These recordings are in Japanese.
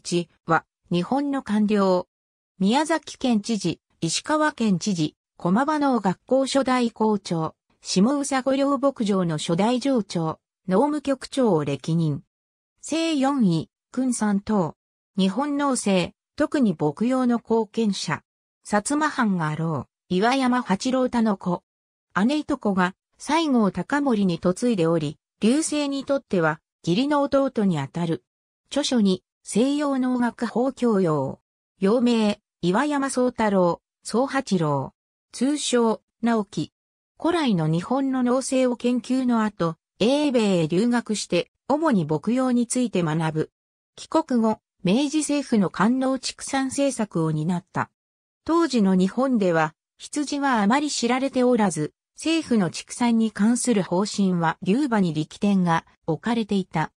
1は、日本の官僚。宮崎県知事、石川県知事、駒場の学校初代校長、下宇佐御陵牧場の初代上長、農務局長を歴任。正4位、君さん等。日本農政、特に牧羊の貢献者。薩摩藩があろう、岩山八郎太の子。姉いとこが、西郷隆盛に嫁いでおり、流星にとっては、義理の弟にあたる。著書に、西洋農学法教養。陽明、岩山宗太郎、宗八郎。通称、直樹。古来の日本の農政を研究の後、英米へ留学して、主に牧羊について学ぶ。帰国後、明治政府の官能畜産政策を担った。当時の日本では、羊はあまり知られておらず、政府の畜産に関する方針は牛馬に力点が置かれていた。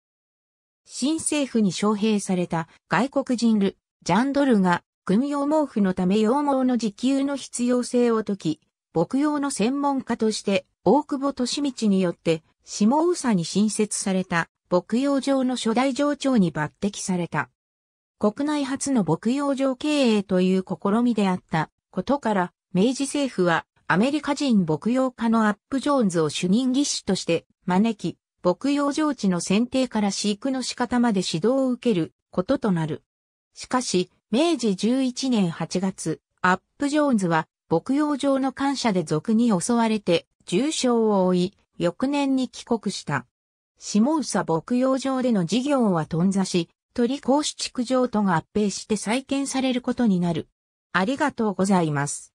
新政府に招聘された外国人ル・ジャンドルが、組用毛布のため羊毛の自給の必要性を解き、牧羊の専門家として大久保利道によって下宇佐に新設された牧羊場の初代場長に抜擢された。国内初の牧羊場経営という試みであったことから、明治政府はアメリカ人牧羊家のアップ・ジョーンズを主任技師として招き、牧羊場地の選定から飼育の仕方まで指導を受けることとなる。しかし、明治11年8月、アップ・ジョーンズは牧羊場の感謝で俗に襲われて重傷を負い、翌年に帰国した。下佐牧羊場での事業は頓挫し、鳥格子畜場と合併して再建されることになる。ありがとうございます。